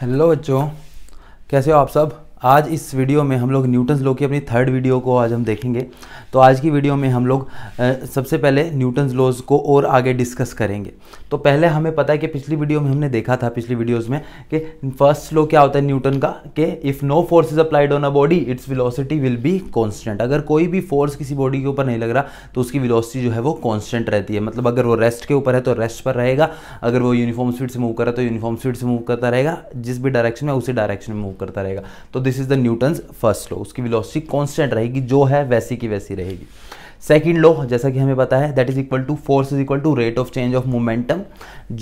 Hello बच्चों कैसे हो आप सब आज इस वीडियो में हम लोग न्यूटन्स लो की अपनी थर्ड वीडियो को आज हम देखेंगे तो आज की वीडियो में हम लोग सबसे पहले न्यूटन्स लॉज को और आगे डिस्कस करेंगे तो पहले हमें पता है कि पिछली वीडियो में हमने देखा था पिछली वीडियोज़ में कि फर्स्ट लॉ क्या होता है न्यूटन का कि if no force is applied on a body its velocity will be constant अगर कोई भी फोर्स किसी बॉडी के ऊपर नहीं लग रहा तो उसकी विलोसिटी जो है वो कॉन्स्टेंट रहती है मतलब अगर वो रेस्ट के ऊपर है तो रेस्ट पर रहेगा अगर वो यूनिफॉर्म स्पीड से मूव कर रहा है तो यूनिफॉर्म स्पीड से मूव करता रहेगा जिस भी डायरेक्शन में उसी डायरेक्शन में मूव करता रहेगा तो this is the Newton's first law उसकी विलोसिटी कॉन्स्टेंट रहेगी जो है वैसी की वैसी रहेगी रहेगी सेकेंड लॉ जैसा कि हमें पता है that is equal to force is equal to rate of change of momentum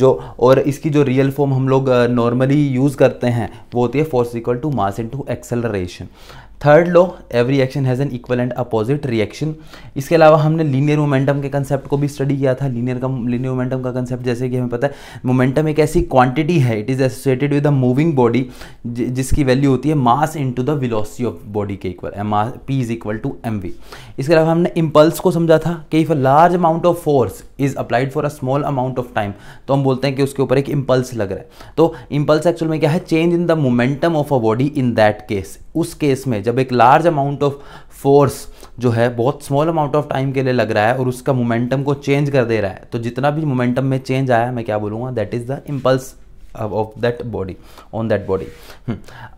जो और इसकी जो रियल फॉर्म हम लोग नॉर्मली uh, यूज़ करते हैं वो होती है force equal to mass into acceleration third law every action has an equal and opposite reaction इसके अलावा हमने लीनियर मोमेंटम के कंसेप्ट को भी स्टडी किया था लीनियर का लीनियर मोमेंटम का कंसेप्ट जैसे कि हमें पता है मोमेंटम एक ऐसी क्वांटिटी है it is associated with a moving body जिसकी वैल्यू होती है mass to the velocity of body के equal M R P is equal to M V इसके अलावा हमने इम्पल्स को समझा था कि if a large amount of force is applied for a small amount of time तो हम बोलते हैं कि उसके ऊपर एक इम्पल्स लग रहा है तो इम्पल्स एक्चुअल में क्या है change in the momentum of a body in that case उस केस में जब एक लार्ज अमाउंट ऑफ फोर्स जो है बहुत स्मॉल अमाउंट ऑफ टाइम के लिए लग रहा है और उसका मोमेंटम को चेंज कर दे रहा है तो जितना भी मोमेंटम में चेंज आया मैं क्या बोलूँगा that is the impulse of that body on that body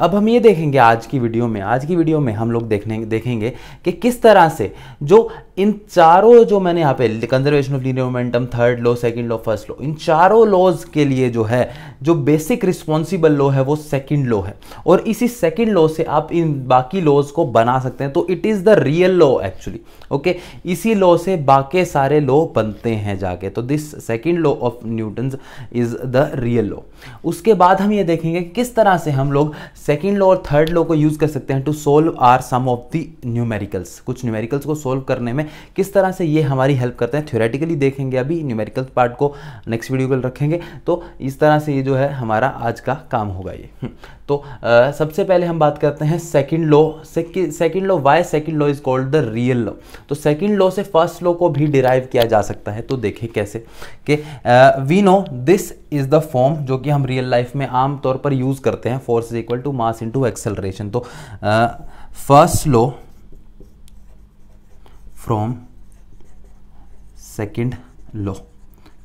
अब हम ये देखेंगे आज की वीडियो में आज की वीडियो में हम लोग देखने देखेंगे कि किस तरह से जो इन चारों जो मैंने यहाँ पे conservation of linear momentum third law second law first law इन चारों लॉज के लिए जो है जो बेसिक रिस्पॉन्सिबल लॉ है वो सेकंड लॉ है और इसी सेकंड लॉ से आप इन बाकी लॉज को बना सकते हैं तो it is the real law actually okay इसी लॉ से बाकी सारे लॉ बनते हैं जाके तो this second law of Newton is the real law उसके बाद हम ये देखेंगे किस तरह से हम लोग सेकेंड लॉ और थर्ड लॉ को यूज़ कर सकते हैं to solve are some of the numericals कुछ न्यूमेरिकल्स को सोल्व करने में किस तरह से ये हमारी हेल्प करते हैं थ्योरेटिकली देखेंगे अभी न्यूमेरिकल पार्ट को नेक्स्ट वीडियो को रखेंगे तो इस तरह से ये जो है हमारा आज का काम होगा ये हम्म। तो आ, सबसे पहले हम बात करते हैं second law second law why second law is called the real law तो सेकंड लॉ से फर्स्ट लॉ को भी डिराइव किया जा सकता है तो देखें कैसे कि we know this is the form जो कि हम रियल लाइफ में आमतौर पर यूज़ करते हैं force is equal to mass into acceleration तो first law from second law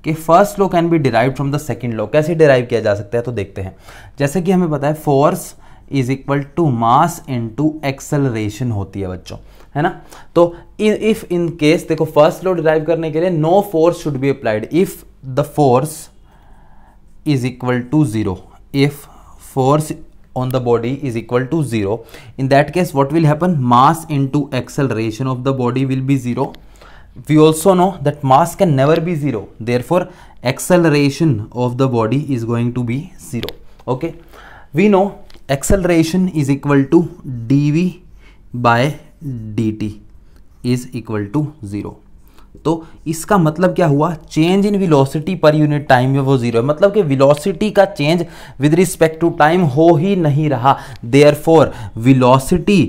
कि first law can be derive from the second law कैसे डिराइव किया जा सकता है तो देखते हैं जैसे कि हमें पता है force is equal to mass into acceleration होती है बच्चों है ना तो इफ इन केस देखो फर्स्ट लॉ डिराइव करने के लिए no force should be applied if the force is equal to zero if force on the body is equal to zero in that case what will happen mass into acceleration of the body will be zero we also know that mass can never be zero therefore acceleration of the body is going to be zero okay we know acceleration is equal to dv by dt is equal to zero तो इसका मतलब क्या हुआ change in velocity per unit time में वो zero है मतलब कि विलोसिटी का change with respect to time हो ही नहीं रहा therefore velocity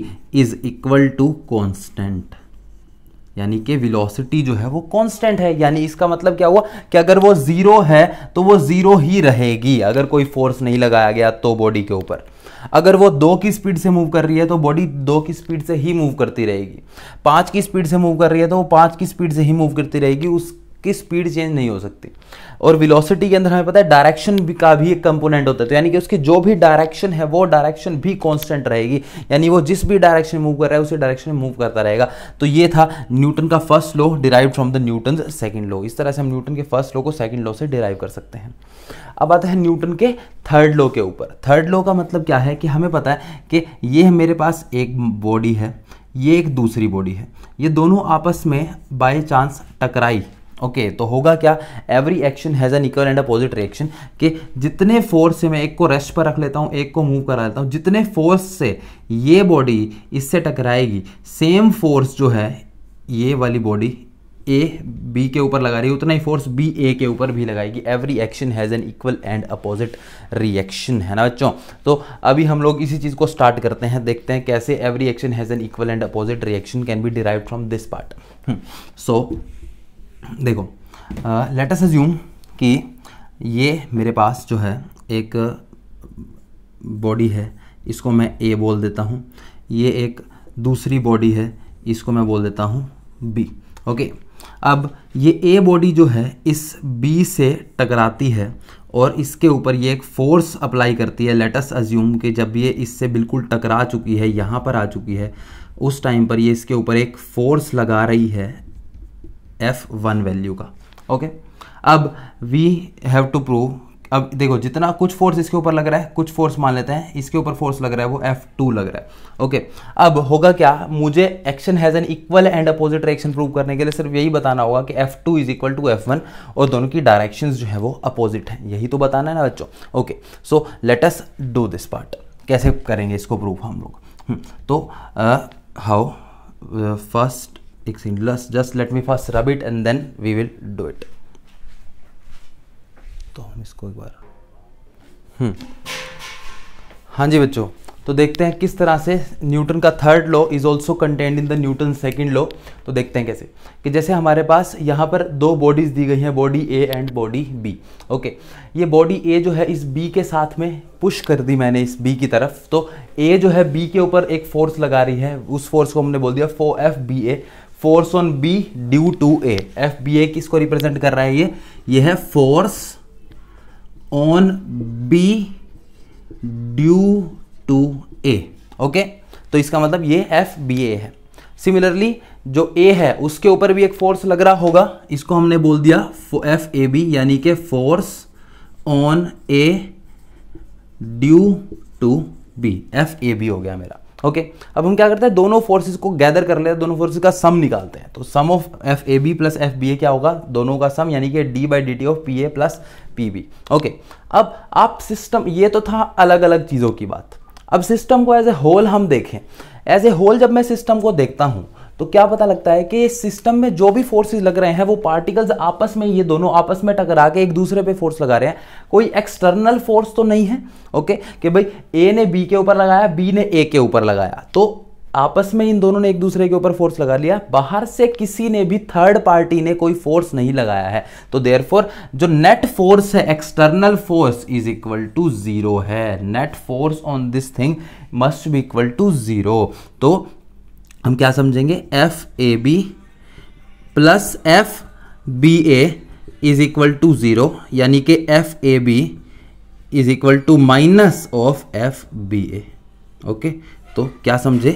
is equal to constant यानी कि विलोसिटी जो है वो कांस्टेंट है यानी इसका मतलब क्या हुआ कि अगर वो ज़ीरो है तो वो ज़ीरो ही रहेगी अगर कोई फोर्स नहीं लगाया गया तो बॉडी के ऊपर अगर वो दो की स्पीड से मूव कर रही है तो बॉडी दो की स्पीड से ही मूव करती रहेगी पाँच की स्पीड से मूव कर रही है तो वो पाँच की स्पीड से ही मूव करती रहेगी उस की स्पीड चेंज नहीं हो सकती और विलोसिटी के अंदर हमें पता है डायरेक्शन का भी एक कंपोनेंट होता है तो यानी कि उसकी जो भी डायरेक्शन है वो डायरेक्शन भी कॉन्स्टेंट रहेगी यानी वो जिस भी डायरेक्शन में मूव कर रहा है उसी डायरेक्शन में मूव करता रहेगा तो ये था न्यूटन का first law derive from the Newton second law इस तरह से हम न्यूटन के फर्स्ट लॉ को सेकेंड लॉ से डिराइव कर सकते हैं अब आता है न्यूटन के थर्ड लॉ के ऊपर थर्ड लॉ का मतलब क्या है कि हमें पता है कि ये मेरे पास एक बॉडी है ये एक दूसरी बॉडी है ये दोनों आपस में बाय चांस टकराई ओके okay, तो होगा क्या every action has an equal and opposite reaction कि जितने फोर्स से मैं एक को रेस्ट पर रख लेता हूँ एक को मूव करा लेता हूँ जितने फोर्स से ये बॉडी इससे टकराएगी सेम फोर्स जो है ये वाली बॉडी ए बी के ऊपर लगा रही है उतना ही फोर्स बी ए के ऊपर भी लगाएगी every action has an equal and opposite reaction है ना बच्चों तो अभी हम लोग इसी चीज़ को स्टार्ट करते हैं देखते हैं कैसे every action has an equal and opposite reaction can be derive from this part so देखो लेटस uh, अज्यूम कि ये मेरे पास जो है एक बॉडी है इसको मैं ए बोल देता हूँ ये एक दूसरी बॉडी है इसको मैं बोल देता हूँ बी ओके अब ये ए बॉडी जो है इस बी से टकराती है और इसके ऊपर ये एक फोर्स अप्लाई करती है लेटस अज्यूम कि जब ये इससे बिल्कुल टकरा चुकी है यहाँ पर आ चुकी है उस टाइम पर ये इसके ऊपर एक फोर्स लगा रही है एफ वन वैल्यू का ओके अब वी हैव टू प्रूव अब देखो जितना कुछ फोर्स इसके ऊपर लग रहा है कुछ फोर्स मान लेते हैं इसके ऊपर फोर्स लग रहा है वो एफ टू लग रहा है ओके अब होगा क्या मुझे action has an equal and opposite reaction prove करने के लिए सिर्फ यही बताना होगा कि F two is equal to F one और दोनों की डायरेक्शन जो है वो अपोजिट है यही तो बताना है ना बच्चों okay so let us do this part कैसे करेंगे इसको प्रूव हम लोग हम्म, तो हाउ फर्स्ट एक सीन लस just let me first rub it and then we will do it तो हम इसको एक बार हम्म। हाँ जी बच्चों तो देखते हैं किस तरह से न्यूटन का third law is also contained in the Newton second law तो देखते हैं कैसे कि जैसे हमारे पास यहाँ पर दो बॉडीज दी गई हैं body A and body B okay ये बॉडी ए जो है इस बी के साथ में पुश कर दी मैंने इस बी की तरफ तो ए जो है बी के ऊपर एक फोर्स लगा रही है उस फोर्स को हमने बोल दिया फो F B A force on B due to A F B A किसको रिप्रेजेंट कर रहा है ये ये है force on B due to A okay तो इसका मतलब ये एफ बी ए है सिमिलरली जो ए है उसके ऊपर भी एक फोर्स लग रहा होगा इसको हमने बोल दिया एफ ए बी यानी कि force on A due to B F A B हो गया मेरा ओके okay? अब हम क्या करते हैं दोनों फोर्सेज को गैदर कर लेते हैं दोनों फोर्सेज का सम निकालते हैं तो sum of F A B plus F B A क्या होगा दोनों का सम यानी कि D by D T of P A plus P B okay अब आप सिस्टम ये तो था अलग अलग चीज़ों की बात अब सिस्टम को एज ए होल हम देखें एज ए होल जब मैं सिस्टम को देखता हूँ तो क्या पता लगता है कि सिस्टम में जो भी फोर्सेस लग रहे हैं वो पार्टिकल्स आपस में ये दोनों आपस में टकरा के एक दूसरे पे फोर्स लगा रहे हैं कोई एक्सटर्नल फोर्स तो नहीं है ओके कि भाई ए ने बी के ऊपर लगाया बी ने ए के ऊपर लगाया तो आपस में इन दोनों ने एक दूसरे के ऊपर फोर्स लगा लिया बाहर से किसी ने भी थर्ड पार्टी ने कोई फोर्स नहीं लगाया है तो देयरफॉर जो नेट फोर्स है external force is equal to zero है net force on this thing must be equal to zero तो हम क्या समझेंगे F A B plus F B A is equal to zero यानी कि F A B is equal to minus of F B A okay तो क्या समझे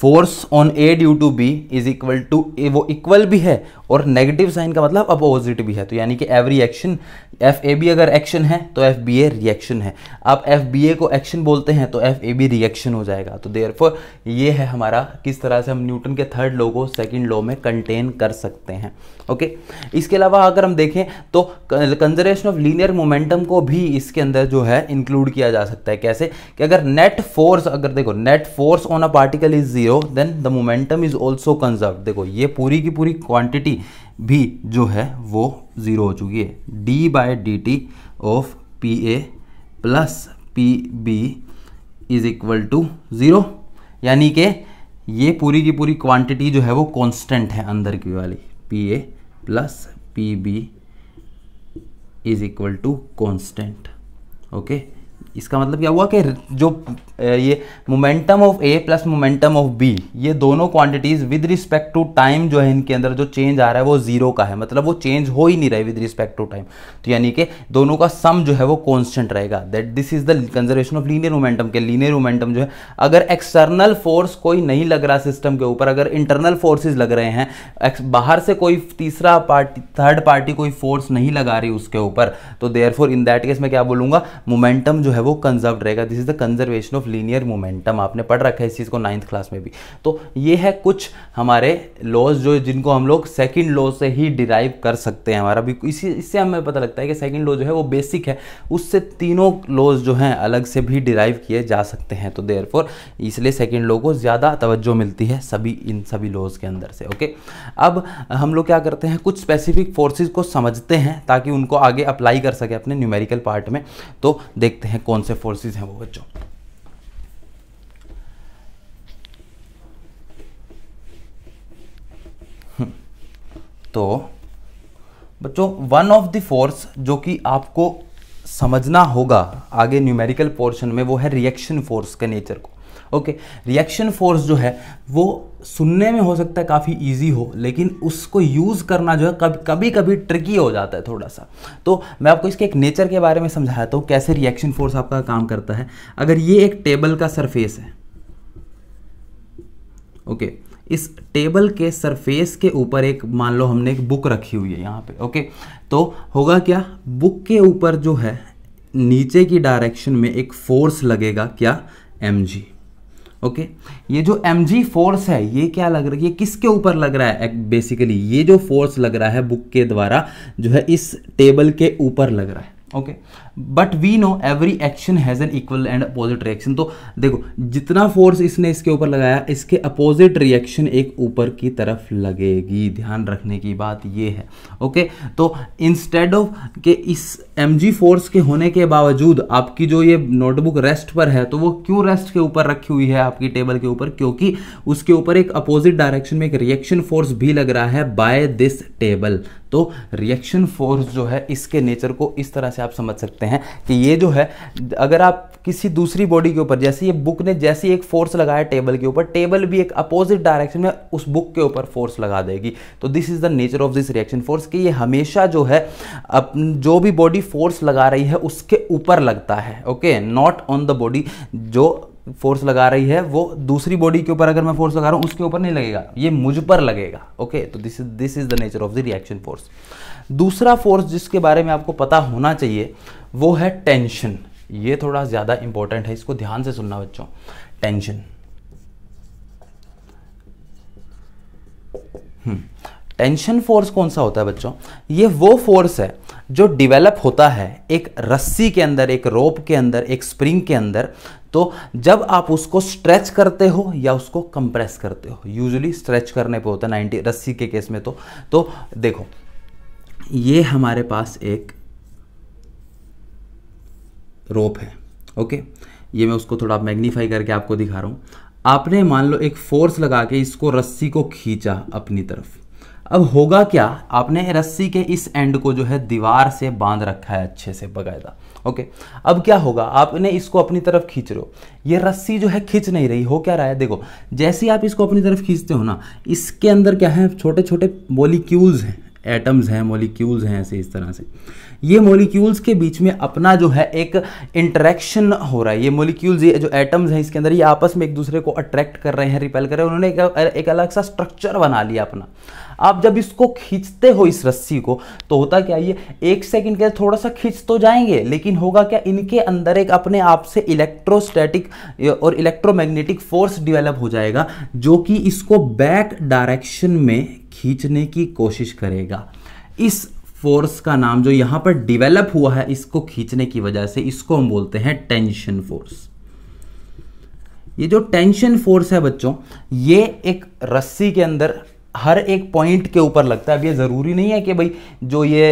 force on A due to B is equal to A वो equal भी है और negative sign का मतलब अपोजिट भी है तो यानी कि every action F A B अगर एक्शन है तो एफ बी ए रिएक्शन है आप एफ बी ए को एक्शन बोलते हैं तो एफ ए बी रिएक्शन हो जाएगा तो देयर ये है हमारा किस तरह से हम न्यूटन के थर्ड लॉ को सेकेंड लॉ में कंटेन कर सकते हैं ओके इसके अलावा अगर हम देखें तो कंजर्वेशन ऑफ लीनियर मोमेंटम को भी इसके अंदर जो है इंक्लूड किया जा सकता है कैसे कि अगर नेट फोर्स अगर देखो net force on a particle is zero then the momentum is also conserve देखो ये पूरी की पूरी क्वांटिटी भी जो है वो ज़ीरो हो चुकी है D by D T of P A plus P B is equal to zero यानी कि ये पूरी की पूरी क्वांटिटी जो है वो कांस्टेंट है अंदर की वाली P A plus P B is equal to constant okay इसका मतलब क्या हुआ कि जो ये momentum of A plus momentum of B ये दोनों quantities with respect to time जो है इनके अंदर जो चेंज आ रहा है वो जीरो का है मतलब वो चेंज हो ही नहीं रहा है विद रिस्पेक्ट टू टाइम तो यानी कि दोनों का सम जो है वो कॉन्स्टेंट रहेगा that this is the conservation of linear momentum के लीनियर मोमेंटम जो है अगर एक्सटर्नल फोर्स कोई नहीं लग रहा सिस्टम के ऊपर अगर इंटरनल फोर्सेज लग रहे हैं बाहर से कोई तीसरा पार्टी थर्ड पार्टी कोई फोर्स नहीं लगा रही उसके ऊपर तो देयर इन दैट केस मैं क्या बोलूंगा मोमेंटम जो है वो कंजर्व रहेगा this is the conservation of linear momentum आपने पढ़ रखा है इस चीज़ को नाइन्थ क्लास में भी तो ये है कुछ हमारे लॉज जो जिनको हम लोग सेकेंड लॉ से ही डिराइव कर सकते हैं हमारा भी इसी इससे हमें पता लगता है कि सेकेंड लॉ जो है वो बेसिक है उससे तीनों लॉज जो हैं अलग से भी डिराइव किए जा सकते हैं तो देयर इसलिए सेकेंड लॉ को ज़्यादा तवज्जो मिलती है सभी इन सभी लॉज के अंदर से ओके अब हम लोग क्या करते हैं कुछ स्पेसिफिक फोर्सेज को समझते हैं ताकि उनको आगे अप्लाई कर सके अपने न्यूमेरिकल पार्ट में तो देखते हैं कौन से फोर्सेस हैं वो बच्चों हम्म, तो बच्चों वन ऑफ द फोर्स जो कि आपको समझना होगा आगे न्यूमेरिकल पोर्शन में वो है रिएक्शन फोर्स के नेचर को ओके रिएक्शन फोर्स जो है वो सुनने में हो सकता है काफ़ी इजी हो लेकिन उसको यूज़ करना जो है कभी कभी कभी ट्रिकी हो जाता है थोड़ा सा तो मैं आपको इसके एक नेचर के बारे में समझाता हूँ कैसे रिएक्शन फोर्स आपका काम करता है अगर ये एक टेबल का सरफेस है ओके इस टेबल के सरफेस के ऊपर एक मान लो हमने एक बुक रखी हुई है यहाँ पे ओके तो होगा क्या बुक के ऊपर जो है नीचे की डायरेक्शन में एक फोर्स लगेगा क्या एम जी ओके okay? ये जो एम जी फोर्स है ये क्या लग रहा है ये किसके ऊपर लग रहा है बेसिकली ये जो फोर्स लग रहा है बुक के द्वारा जो है इस टेबल के ऊपर लग रहा है okay okay? But we know every action has an equal and opposite reaction तो देखो जितना फोर्स इसने इसके ऊपर लगाया इसके अपोजिट रिएक्शन एक ऊपर की तरफ लगेगी ध्यान रखने की बात ये है ओके तो इंस्टेड ऑफ के इस एम फोर्स के होने के बावजूद आपकी जो ये नोटबुक रेस्ट पर है तो वो क्यों रेस्ट के ऊपर रखी हुई है आपकी टेबल के ऊपर क्योंकि उसके ऊपर एक अपोजिट डायरेक्शन में एक रिएक्शन फोर्स भी लग रहा है बाय दिस टेबल तो रिएक्शन फोर्स जो है इसके नेचर को इस तरह से आप समझ सकते हैं हैं कि ये जो है अगर आप किसी दूसरी बॉडी के ऊपर जैसे ये बुक ने जैसे एक फोर्स लगाया टेबल के ऊपर टेबल भी एक अपोजिट डायरेक्शन में उस बुक के ऊपर फोर्स लगा देगी तो this is the nature of this reaction force कि ये हमेशा जो है अप, जो भी बॉडी फोर्स लगा रही है उसके ऊपर लगता है okay not on the body जो फोर्स लगा रही है वो दूसरी बॉडी के ऊपर अगर मैं फोर्स लगा रहा हूँ उसके ऊपर नहीं लगेगा ये मुझ पर लगेगा ओके तो this is this is the nature of the reaction force दूसरा फोर्स जिसके बारे में आपको पता होना चाहिए वो है टेंशन ये थोड़ा ज़्यादा इंपॉर्टेंट है इसको ध्यान से सुनना बच्चों टेंशन हम्म। टेंशन फोर्स कौन सा होता है बच्चों ये वो फोर्स है जो डिवेलप होता है एक रस्सी के अंदर एक रोप के अंदर एक स्प्रिंग के अंदर तो जब आप उसको स्ट्रेच करते हो या उसको कंप्रेस करते हो यूजुअली स्ट्रेच करने पे होता है 90 रस्सी के केस में तो तो देखो ये हमारे पास एक रोप है ओके ये मैं उसको थोड़ा मैग्नीफाई करके आपको दिखा रहा हूँ आपने मान लो एक फोर्स लगा के इसको रस्सी को खींचा अपनी तरफ अब होगा क्या आपने रस्सी के इस एंड को जो है दीवार से बांध रखा है अच्छे से बकायदा ओके अब क्या होगा आपने इसको अपनी तरफ खींच रहे हो ये रस्सी जो है खींच नहीं रही हो क्या रहा है देखो जैसे ही आप इसको अपनी तरफ खींचते हो ना इसके अंदर क्या है छोटे छोटे मोलिक्यूल्स हैं एटम्स हैं मॉलिक्यूल्स हैं ऐसे इस तरह से ये मॉलिक्यूल्स के बीच में अपना जो है एक इंटरेक्शन हो रहा है ये मॉलिक्यूल्स ये जो एटम्स हैं इसके अंदर ये आपस में एक दूसरे को अट्रैक्ट कर रहे हैं रिपेल कर रहे हैं उन्होंने एक, एक अलग सा स्ट्रक्चर बना लिया अपना आप जब इसको खींचते हो इस रस्सी को तो होता क्या ये एक सेकंड के थोड़ा सा खींच तो जाएंगे लेकिन होगा क्या इनके अंदर एक अपने आप से इलेक्ट्रोस्टैटिक और इलेक्ट्रोमैग्नेटिक फोर्स डिवेलप हो जाएगा जो कि इसको बैक डायरेक्शन में खींचने की कोशिश करेगा इस फोर्स का नाम जो यहां पर डिवेलप हुआ है इसको खींचने की वजह से इसको हम बोलते हैं टेंशन फोर्स ये जो टेंशन फोर्स है बच्चों ये एक रस्सी के अंदर हर एक पॉइंट के ऊपर लगता है अब ये ज़रूरी नहीं है कि भाई जो ये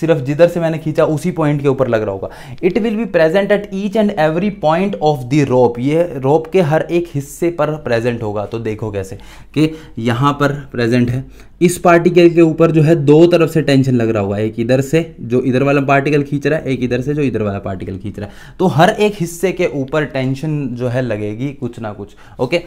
सिर्फ जिधर से मैंने खींचा उसी पॉइंट के ऊपर लग रहा होगा it will be present at each and every point of the rope ये रोप के हर एक हिस्से पर प्रेजेंट होगा तो देखो कैसे कि यहाँ पर प्रेजेंट है इस पार्टिकल के ऊपर जो है दो तरफ से टेंशन लग रहा होगा एक इधर से जो इधर वाला पार्टिकल खींच रहा है एक इधर से जो इधर वाला पार्टिकल खींच रहा है तो हर एक हिस्से के ऊपर टेंशन जो है लगेगी कुछ ना कुछ ओके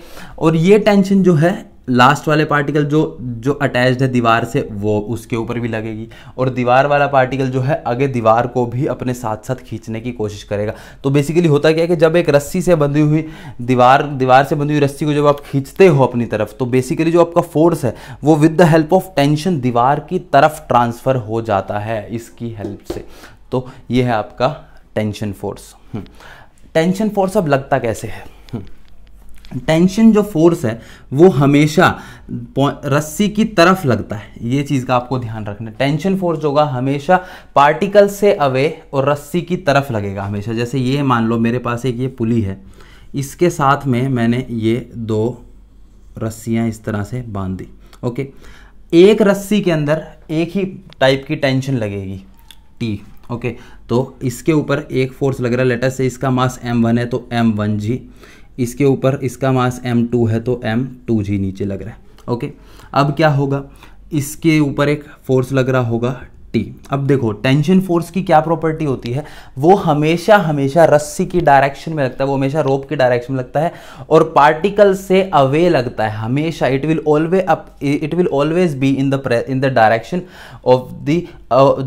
और ये टेंशन जो है लास्ट वाले पार्टिकल जो जो अटैच्ड है दीवार से वो उसके ऊपर भी लगेगी और दीवार वाला पार्टिकल जो है आगे दीवार को भी अपने साथ साथ खींचने की कोशिश करेगा तो बेसिकली होता क्या है कि जब एक रस्सी से बंधी हुई दीवार दीवार से बंधी हुई रस्सी को जब आप खींचते हो अपनी तरफ तो बेसिकली जो आपका फोर्स है वो with the help of tension दीवार की तरफ ट्रांसफ़र हो जाता है इसकी हेल्प से तो ये है आपका टेंशन फोर्स टेंशन फोर्स अब लगता कैसे है टेंशन जो फोर्स है वो हमेशा रस्सी की तरफ लगता है ये चीज़ का आपको ध्यान रखना टेंशन फोर्स होगा हमेशा पार्टिकल से अवे और रस्सी की तरफ लगेगा हमेशा जैसे ये मान लो मेरे पास एक ये पुली है इसके साथ में मैंने ये दो रस्सियाँ इस तरह से बांध दी ओके एक रस्सी के अंदर एक ही टाइप की टेंशन लगेगी टी ओके तो इसके ऊपर एक फोर्स लग रहा है लेटर से इसका मास एम वन है तो एम वन जी इसके ऊपर इसका मास एम टू है तो एम टू जी नीचे लग रहा है ओके अब क्या होगा इसके ऊपर एक फोर्स लग रहा होगा टी अब देखो टेंशन फोर्स की क्या प्रॉपर्टी होती है वो हमेशा हमेशा रस्सी की डायरेक्शन में लगता है वो हमेशा रोप की डायरेक्शन में लगता है और पार्टिकल से अवे लगता है हमेशा it will always up it will always be in the in the direction of the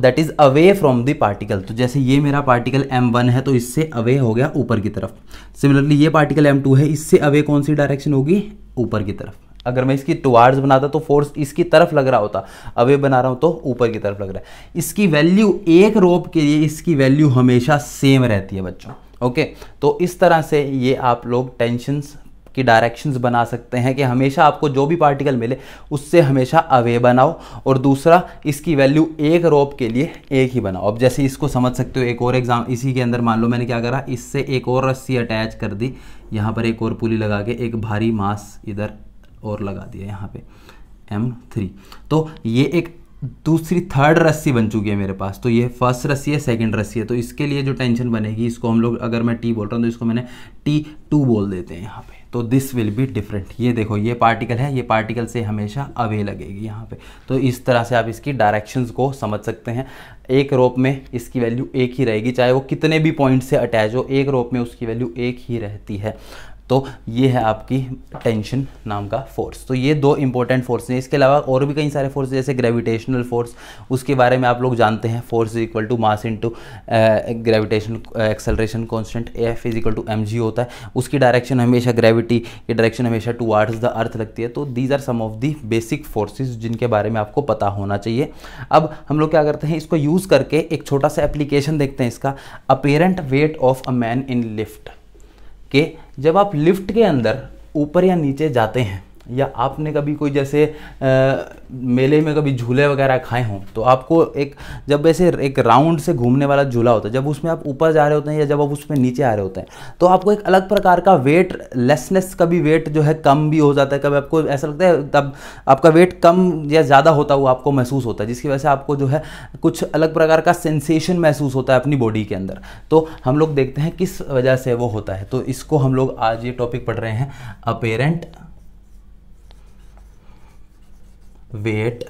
that is away from the particle तो जैसे ये मेरा पार्टिकल एम वन है तो इससे अवे हो गया ऊपर की तरफ सिमिलरली ये पार्टिकल एम टू है इससे अवे कौन सी डायरेक्शन होगी ऊपर की तरफ अगर मैं इसकी टुवार्ड्स बनाता तो फोर्स इसकी तरफ लग रहा होता अवे बना रहा हूँ तो ऊपर की तरफ लग रहा है इसकी वैल्यू एक रोप के लिए इसकी वैल्यू हमेशा सेम रहती है बच्चों ओके तो इस तरह से ये आप लोग टेंशन की डायरेक्शंस बना सकते हैं कि हमेशा आपको जो भी पार्टिकल मिले उससे हमेशा अवे बनाओ और दूसरा इसकी वैल्यू एक रोप के लिए एक ही बनाओ अब जैसे इसको समझ सकते हो एक और एग्जाम इसी के अंदर मान लो मैंने क्या करा इससे एक और रस्सी अटैच कर दी यहाँ पर एक और पुली लगा के एक भारी मास इधर और लगा दिया यहाँ पे एम थ्री तो ये एक दूसरी थर्ड रस्सी बन चुकी है मेरे पास तो ये फर्स्ट रस्सी है सेकंड रस्सी है तो इसके लिए जो टेंशन बनेगी इसको हम लोग अगर मैं टी बोल रहा हूँ तो इसको मैंने टी टू बोल देते हैं यहाँ पे तो दिस विल बी डिफरेंट ये देखो ये पार्टिकल है ये पार्टिकल से हमेशा अवे लगेगी यहाँ पे तो इस तरह से आप इसकी डायरेक्शन को समझ सकते हैं एक रोप में इसकी वैल्यू एक ही रहेगी चाहे वो कितने भी पॉइंट से अटैच हो एक रोप में उसकी वैल्यू एक ही रहती है तो ये है आपकी टेंशन नाम का फोर्स तो ये दो इंपॉर्टेंट फोर्स हैं इसके अलावा और भी कई सारे फोर्स जैसे ग्रेविटेशनल फोर्स उसके बारे में आप लोग जानते हैं force is equal to mass to gravitation acceleration constant a F is equal to M G होता है उसकी डायरेक्शन हमेशा ग्रेविटी की डायरेक्शन हमेशा टू आर्ट्स द अर्थ लगती है तो these are some of the basic forces जिनके बारे में आपको पता होना चाहिए अब हम लोग क्या करते हैं इसको यूज़ करके एक छोटा सा एप्लीकेशन देखते हैं इसका apparent weight of a man in lift कि जब आप लिफ्ट के अंदर ऊपर या नीचे जाते हैं या आपने कभी कोई जैसे आ, मेले में कभी झूले वगैरह खाए हों तो आपको एक जब ऐसे एक राउंड से घूमने वाला झूला होता है जब उसमें आप ऊपर जा रहे होते हैं या जब आप उसमें नीचे आ रहे होते हैं तो आपको एक अलग प्रकार का वेट लेसनेस का भी वेट जो है कम भी हो जाता है कभी आपको ऐसा लगता है तब आपका वेट कम या ज़्यादा होता हुआ आपको महसूस होता है जिसकी वजह से आपको जो है कुछ अलग प्रकार का सेंसेशन महसूस होता है अपनी बॉडी के अंदर तो हम लोग देखते हैं किस वजह से वो होता है तो इसको हम लोग आज ये टॉपिक पढ़ रहे हैं apparent weight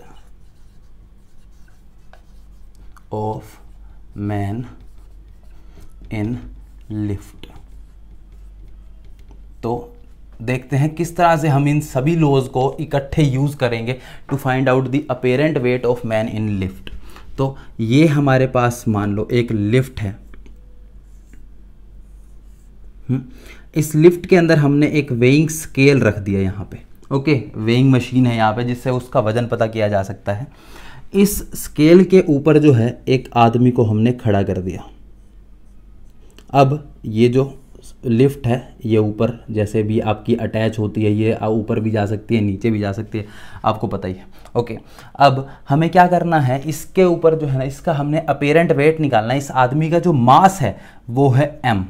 of man in lift तो देखते हैं किस तरह से हम इन सभी लोज को इकट्ठे यूज करेंगे to find out the apparent weight of man in lift तो ये हमारे पास मान लो एक लिफ्ट है हम्म। इस लिफ्ट के अंदर हमने एक वेइंग स्केल रख दिया यहां पे ओके वेइंग मशीन है यहाँ पे जिससे उसका वज़न पता किया जा सकता है इस स्केल के ऊपर जो है एक आदमी को हमने खड़ा कर दिया अब ये जो लिफ्ट है ये ऊपर जैसे भी आपकी अटैच होती है ये ऊपर भी जा सकती है नीचे भी जा सकती है आपको पता ही है ओके अब हमें क्या करना है इसके ऊपर जो है ना इसका हमने अपेरेंट वेट निकालना है इस आदमी का जो मास है वो है एम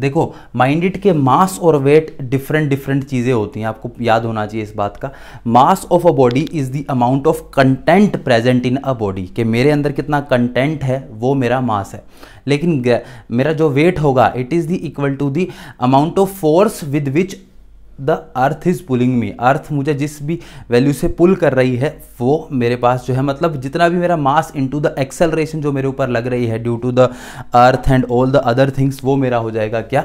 देखो माइंड इट के मास और वेट डिफरेंट डिफरेंट चीज़ें होती हैं आपको याद होना चाहिए इस बात का mass of a body is the amount of content present in a body कि मेरे अंदर कितना कंटेंट है वो मेरा मास है लेकिन मेरा जो वेट होगा it is the equal to the amount of force with which the earth is pulling me earth मुझे जिस भी वैल्यू से पुल कर रही है वो मेरे पास जो है मतलब जितना भी मेरा मास इनटू द एक्सेलरेशन जो मेरे ऊपर लग रही है due to the earth and all the other things वो मेरा हो जाएगा क्या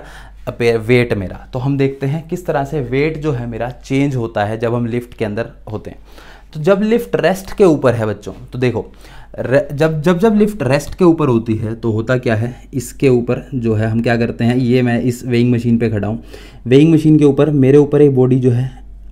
वेट मेरा तो हम देखते हैं किस तरह से वेट जो है मेरा चेंज होता है जब हम लिफ्ट के अंदर होते हैं तो जब लिफ्ट रेस्ट के ऊपर है बच्चों तो देखो जब जब जब लिफ्ट रेस्ट के ऊपर होती है तो होता क्या है इसके ऊपर जो है हम क्या करते हैं ये मैं इस वेइंग मशीन पे खड़ा हूँ वेइंग मशीन के ऊपर मेरे ऊपर एक बॉडी जो है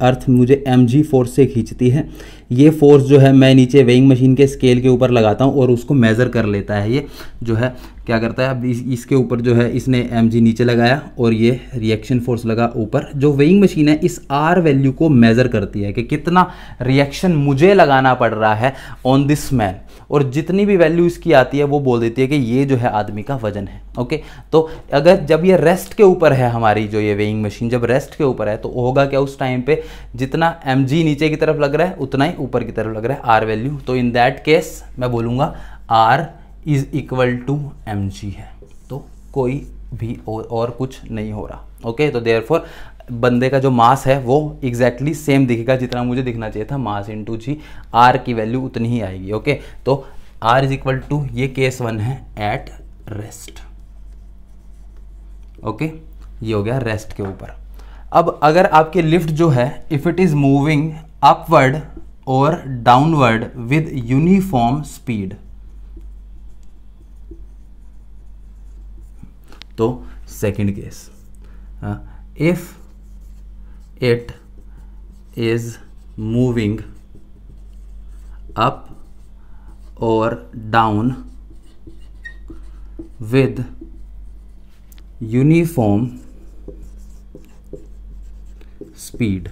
अर्थ मुझे एम जी फोर्स से खींचती है ये फोर्स जो है मैं नीचे वेइंग मशीन के स्केल के ऊपर लगाता हूँ और उसको मेज़र कर लेता है ये जो है क्या करता है अब इस, इसके ऊपर जो है इसने एम जी नीचे लगाया और ये रिएक्शन फोर्स लगा ऊपर जो वेइंग मशीन है इस आर वैल्यू को मेज़र करती है कि कितना रिएक्शन मुझे लगाना पड़ रहा है ऑन दिस मैन और जितनी भी वैल्यू इसकी आती है वो बोल देती है कि ये जो है आदमी का वजन है ओके तो अगर जब ये रेस्ट के ऊपर है हमारी जो ये वेइंग मशीन जब रेस्ट के ऊपर है तो होगा क्या उस टाइम पे जितना एम नीचे की तरफ लग रहा है उतना ही ऊपर की तरफ लग रहा है आर वैल्यू तो इन दैट केस मैं बोलूँगा R is equal to M है तो कोई भी और, और कुछ नहीं हो रहा ओके okay, तो देयर बंदे का जो मास है वो एग्जैक्टली सेम दिखेगा जितना मुझे दिखना चाहिए था मास इंटू जी आर की वैल्यू उतनी ही आएगी ओके तो आर इज इक्वल टू ये केस वन है एट रेस्ट ओके ये हो गया रेस्ट के ऊपर अब अगर आपके लिफ्ट जो है if it is moving upward और डाउनवर्ड विद यूनिफॉर्म स्पीड तो second case if it is moving up or down with uniform speed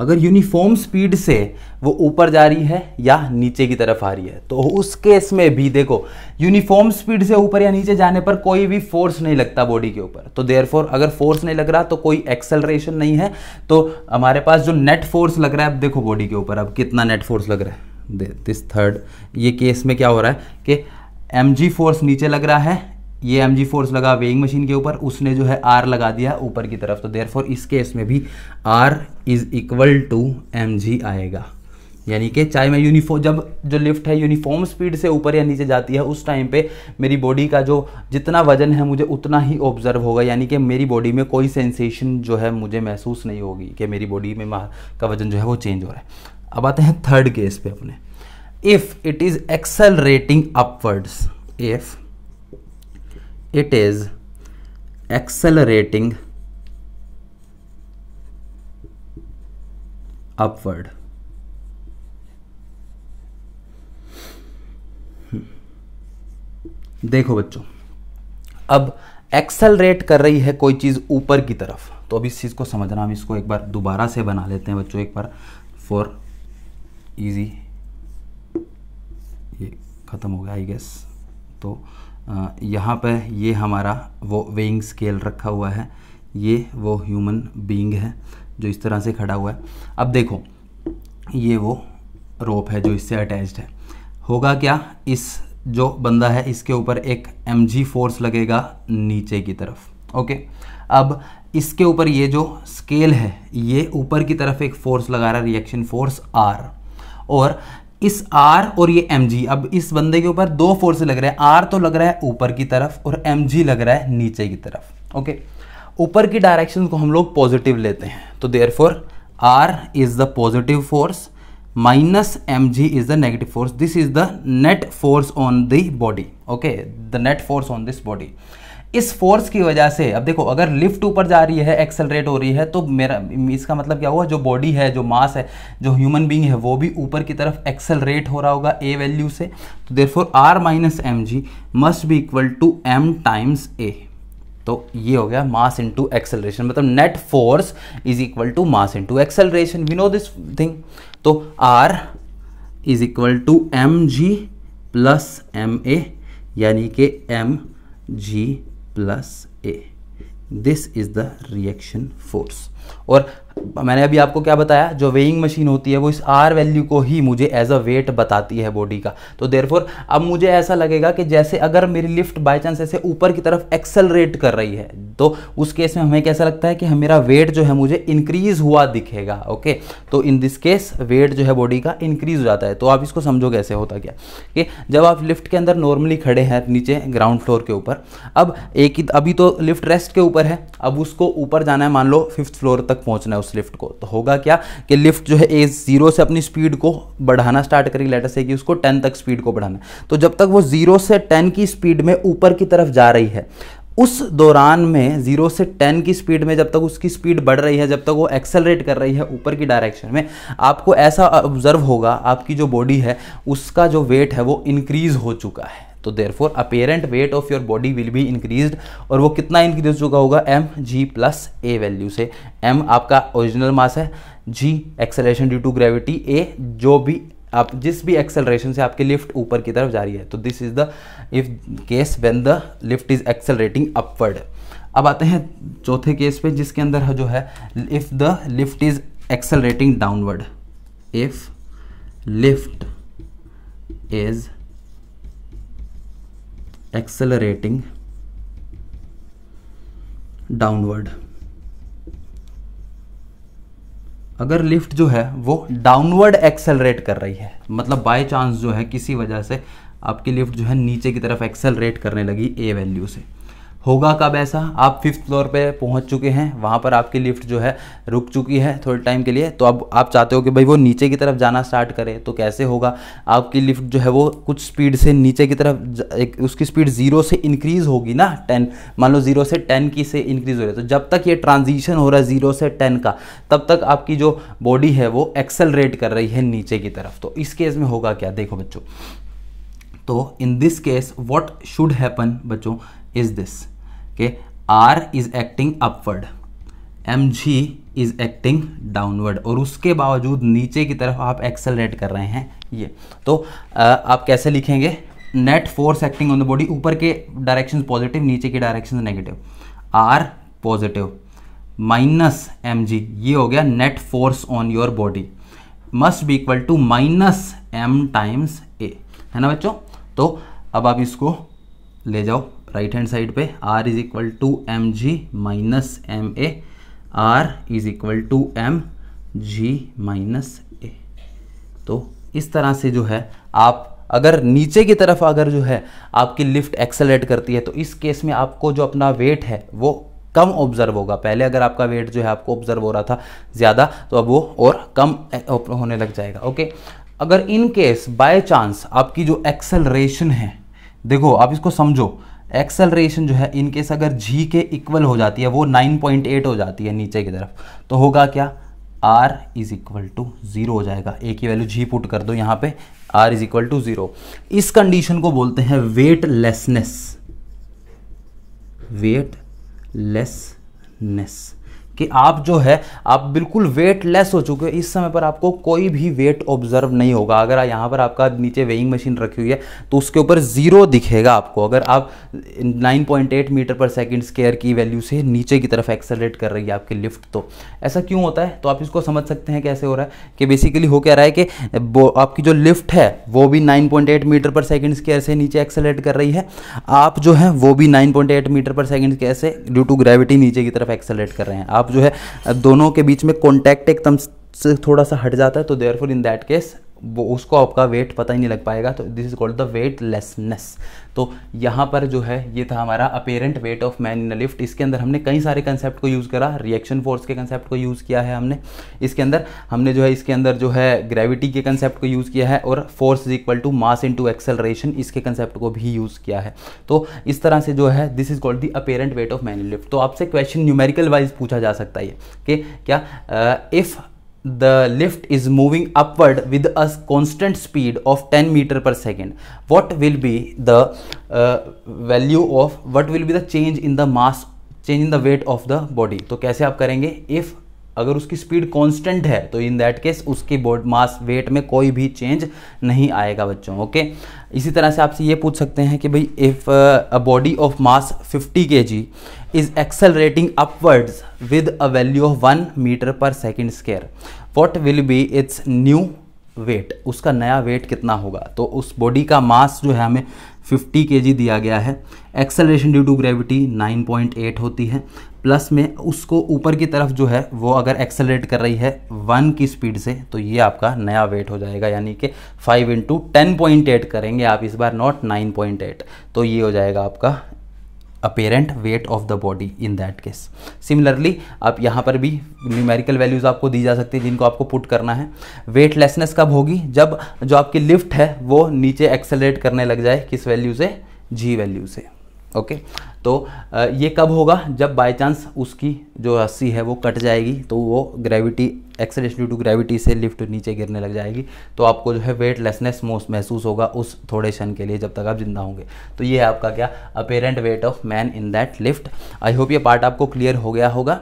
अगर यूनिफॉर्म स्पीड से वो ऊपर जा रही है या नीचे की तरफ आ रही है तो उस केस में भी देखो यूनिफॉर्म स्पीड से ऊपर या नीचे जाने पर कोई भी फोर्स नहीं लगता बॉडी के ऊपर तो देयरफॉर अगर फोर्स नहीं लग रहा तो कोई एक्सेलरेशन नहीं है तो हमारे पास जो नेट फोर्स लग रहा है अब देखो बॉडी के ऊपर अब कितना नेट फोर्स लग रहा है दिस थर्ड ये केस में क्या हो रहा है कि एम फोर्स नीचे लग रहा है ये एम फोर्स लगा वेइंग मशीन के ऊपर उसने जो है आर लगा दिया ऊपर की तरफ तो देयर इस केस में भी R is equal to M G आएगा यानी कि चाहे मैं यूनिफॉर्म जब जो लिफ्ट है यूनिफॉर्म स्पीड से ऊपर या नीचे जाती है उस टाइम पे मेरी बॉडी का जो जितना वजन है मुझे उतना ही ऑब्जर्व होगा यानी कि मेरी बॉडी में कोई सेंसेशन जो है मुझे महसूस नहीं होगी कि मेरी बॉडी में का वजन जो है वो चेंज हो रहा है अब आते हैं थर्ड केस पे अपने if it is accelerating upwards if it is accelerating upward hmm. देखो बच्चों अब एक्सलरेट कर रही है कोई चीज़ ऊपर की तरफ तो अब इस चीज़ को समझना हम इसको एक बार दोबारा से बना लेते हैं बच्चों एक बार फॉर इजी ये ख़त्म हो गया आई गेस तो यहाँ पर ये हमारा वो वेइंग स्केल रखा हुआ है ये वो ह्यूमन बीइंग है जो इस तरह से खड़ा हुआ है अब देखो ये वो रोप है जो इससे अटैच्ड है होगा क्या इस जो बंदा है इसके ऊपर एक एम फोर्स लगेगा नीचे की तरफ ओके अब इसके ऊपर ये जो स्केल है ये ऊपर की तरफ एक फोर्स लगा रहा है रिएक्शन फोर्स आर और इस आर और ये एम जी अब इस बंदे के ऊपर दो फोर्स लग रहे हैं आर तो लग रहा है ऊपर की तरफ और एम जी लग रहा है नीचे की तरफ ओके ऊपर की डायरेक्शन को हम लोग पॉजिटिव लेते हैं तो therefore R is the positive force minus M G is the negative force this is the net force on the body okay the net force on this body इस force की वजह से अब देखो अगर लिफ्ट ऊपर जा रही है एक्सेलरेट हो रही है तो मेरा इसका मतलब क्या हुआ जो बॉडी है जो मास है जो ह्यूमन बींग है वो भी ऊपर की तरफ एक्सेलरेट हो रहा होगा ए वैल्यू से तो therefore R minus M G must भी equal to M times A तो ये हो गया मास इंटू एक्सेलरेशन मतलब net force is equal to mass into acceleration we know this thing तो R is equal to M G plus M A यानी कि M G plus A. This is the reaction force or मैंने अभी आपको क्या बताया जो weighing machine होती है वो इस आर वैल्यू को ही मुझे एज अ वेट बताती है बॉडी का तो देरफोर अब मुझे ऐसा लगेगा कि जैसे अगर मेरी लिफ्ट बाई चांस ऐसे ऊपर की तरफ एक्सलरेट कर रही है तो उस केस में हमें कैसा लगता है कि मेरा वेट जो है मुझे इंक्रीज हुआ दिखेगा ओके तो इन दिस केस वेट जो है बॉडी का इंक्रीज हो जाता है तो आप इसको समझो कैसे होता क्या कि जब आप लिफ्ट के अंदर नॉर्मली खड़े हैं नीचे ग्राउंड फ्लोर के ऊपर अब एक अभी तो लिफ्ट रेस्ट के ऊपर है अब उसको ऊपर जाना है मान लो फिफ्थ फ्लोर तक पहुंचना है उस लिफ्ट को तो होगा क्या कि लिफ्ट जो है ए जीरो से अपनी स्पीड को बढ़ाना स्टार्ट करेगी लेटर से कि उसको टेन तक स्पीड को बढ़ाना तो जब तक वो जीरो से टेन की स्पीड में ऊपर की तरफ जा रही है उस दौरान में जीरो से टेन की स्पीड में जब तक उसकी स्पीड बढ़ रही है जब तक वो एक्सेलरेट कर रही है ऊपर की डायरेक्शन में आपको ऐसा ऑब्जर्व होगा आपकी जो बॉडी है उसका जो वेट है वो इंक्रीज हो चुका है तो therefore apparent weight of your body will भी इंक्रीज और वो कितना इंक्रीज चुका होगा M G plus A value से एम आपका ओरिजिनल मास है G acceleration due to gravity A जो भी आप जिस भी एक्सेलरेशन से आपकी लिफ्ट ऊपर की तरफ जा रही है तो this is the if case when the lift is accelerating upward अब आते हैं चौथे केस पे जिसके अंदर जो है if the lift is accelerating downward if lift is accelerating downward अगर लिफ्ट जो है वो डाउनवर्ड एक्सेलरेट कर रही है मतलब बाय चांस जो है किसी वजह से आपकी लिफ्ट जो है नीचे की तरफ एक्सेलरेट करने लगी ए वैल्यू से होगा कब ऐसा आप फिफ्थ फ्लोर पे पहुंच चुके हैं वहाँ पर आपकी लिफ्ट जो है रुक चुकी है थोड़े टाइम के लिए तो अब आप चाहते हो कि भाई वो नीचे की तरफ जाना स्टार्ट करे तो कैसे होगा आपकी लिफ्ट जो है वो कुछ स्पीड से नीचे की तरफ एक उसकी स्पीड जीरो से इंक्रीज़ होगी ना टेन मान लो जीरो से टेन की से इंक्रीज़ हो रही है तो जब तक ये ट्रांजिशन हो रहा है जीरो से टेन का तब तक आपकी जो बॉडी है वो एक्सेलरेट कर रही है नीचे की तरफ तो इस केस में होगा क्या देखो बच्चों तो in this case what should happen बच्चों इज़ दिस के R is acting upward M G is acting downward और उसके बावजूद नीचे की तरफ आप एक्सेलरेट कर रहे हैं ये तो आप कैसे लिखेंगे net force acting on the body ऊपर के डायरेक्शन पॉजिटिव नीचे के direction negative R positive minus M G ये हो गया net force on your body must be equal to minus M times A है ना बच्चों तो अब आप इसको ले जाओ राइट हैंड साइड पे R is equal to M G minus M A R is equal to M G minus A तो इस तरह से जो है आप अगर नीचे की तरफ अगर जो है आपकी लिफ्ट एक्सेलेट करती है तो इस केस में आपको जो अपना वेट है वो कम ऑब्जर्व होगा पहले अगर आपका वेट जो है आपको ऑब्जर्व हो रहा था ज़्यादा तो अब वो और कम होने लग जाएगा ओके अगर इन केस बाय चांस आपकी जो एक्सेलरेशन है देखो आप इसको समझो एक्सेलरेशन जो है इनकेस अगर जी के इक्वल हो जाती है वो 9.8 हो जाती है नीचे की तरफ तो होगा क्या R is equal to zero हो जाएगा ए की वैल्यू जी पुट कर दो यहाँ पे R is equal to zero इस कंडीशन को बोलते हैं वेटलेसनेस लेसनेस कि आप जो है आप बिल्कुल वेट लेस हो चुके हो इस समय पर आपको कोई भी वेट ऑब्जर्व नहीं होगा अगर यहाँ पर आपका नीचे वेइंग मशीन रखी हुई है तो उसके ऊपर ज़ीरो दिखेगा आपको अगर आप 9.8 मीटर पर सेकेंड स्केयर की वैल्यू से नीचे की तरफ एक्सेलरेट कर रही है आपकी लिफ्ट तो ऐसा क्यों होता है तो आप इसको समझ सकते हैं कैसे हो रहा है कि बेसिकली हो क्या रहा है कि आपकी जो लिफ्ट है वो भी nine metre per second square से नीचे एक्सेलेट कर रही है आप जो है वो भी nine metre per second square से ड्यू टू ग्रेविटी नीचे की तरफ एक्सेलेट कर रहे हैं आप आप जो है दोनों के बीच में कॉन्टैक्ट एकदम से थोड़ा सा हट जाता है तो देयर इन दैट केस वो उसको आपका वेट पता ही नहीं लग पाएगा तो this is called the weightlessness तो यहाँ पर जो है ये था हमारा apparent weight of man in lift इसके अंदर हमने कई सारे कंसेप्ट को यूज़ करा रिएक्शन फोर्स के कंसेप्ट को यूज़ किया है हमने इसके अंदर हमने जो है इसके अंदर जो है ग्रेविटी के कंसेप्ट को यूज़ किया है और force is equal to mass into acceleration इसके कंसेप्ट को भी यूज़ किया है तो इस तरह से जो है this is called the apparent weight of man in lift तो आपसे क्वेश्चन न्यूमेरिकल वाइज पूछा जा सकता है कि क्या if the lift is moving upward with a constant speed of 10 meter per second what will be the uh, value of what will be the change in the mass change in the weight of the body तो कैसे आप करेंगे if अगर उसकी speed constant है तो in that case उसके बॉड मास वेट में कोई भी चेंज नहीं आएगा बच्चों ओके इसी तरह से आपसे ये पूछ सकते हैं कि भाई if a body of mass 50 K G is accelerating upwards with a value of one metre per second square what will be its new weight उसका नया वेट कितना होगा तो उस बॉडी का मास जो है हमें 50 के दिया गया है एक्सेलरेशन ड्यू टू ग्रेविटी 9.8 होती है प्लस में उसको ऊपर की तरफ जो है वो अगर एक्सेलरेट कर रही है वन की स्पीड से तो ये आपका नया वेट हो जाएगा यानी कि five into ten point eight करेंगे आप इस बार नॉट नाइन पॉइंट एट तो ये हो जाएगा आपका apparent weight of the body in that case similarly आप यहाँ पर भी न्यूमेरिकल वैल्यूज़ आपको दी जा सकती है जिनको आपको पुट करना है वेटलेसनेस कब होगी जब जो आपकी लिफ्ट है वो नीचे एक्सेलरेट करने लग जाए किस वैल्यू से जी वैल्यू से ओके तो ये कब होगा जब बाय चांस उसकी जो रस्सी है वो कट जाएगी तो वो gravity acceleration due to gravity से लिफ्ट नीचे गिरने लग जाएगी तो आपको जो है वेटलेसनेस मोस्ट महसूस होगा उस थोड़े क्षण के लिए जब तक आप जिंदा होंगे तो ये है आपका क्या apparent weight of man in that lift I hope ये पार्ट आपको क्लियर हो गया होगा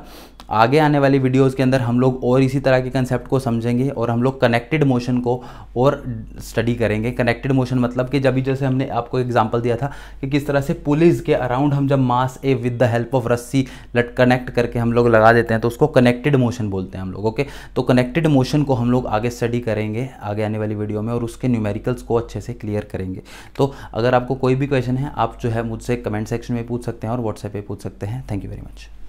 आगे आने वाली वीडियोस के अंदर हम लोग और इसी तरह के कंसेप्ट को समझेंगे और हम लोग कनेक्टेड मोशन को और स्टडी करेंगे कनेक्टेड मोशन मतलब कि जब जैसे हमने आपको एग्जांपल दिया था कि किस तरह से पुलिस के अराउंड हम जब mass A with the help of रस्सी लट कनेक्ट करके हम लोग लगा देते हैं तो उसको कनेक्टेड मोशन बोलते हैं हम लोग ओके तो कनेक्टेड मोशन को हम लोग आगे स्टडी करेंगे आगे आने वाली वीडियो में और उसके न्यूमेरिकल्स को अच्छे से क्लियर करेंगे तो अगर आपको कोई भी क्वेश्चन है आप जो है मुझसे कमेंट सेक्शन में पूछ सकते हैं और व्हाट्सएप पर पूछ सकते हैं थैंक यू वेरी मच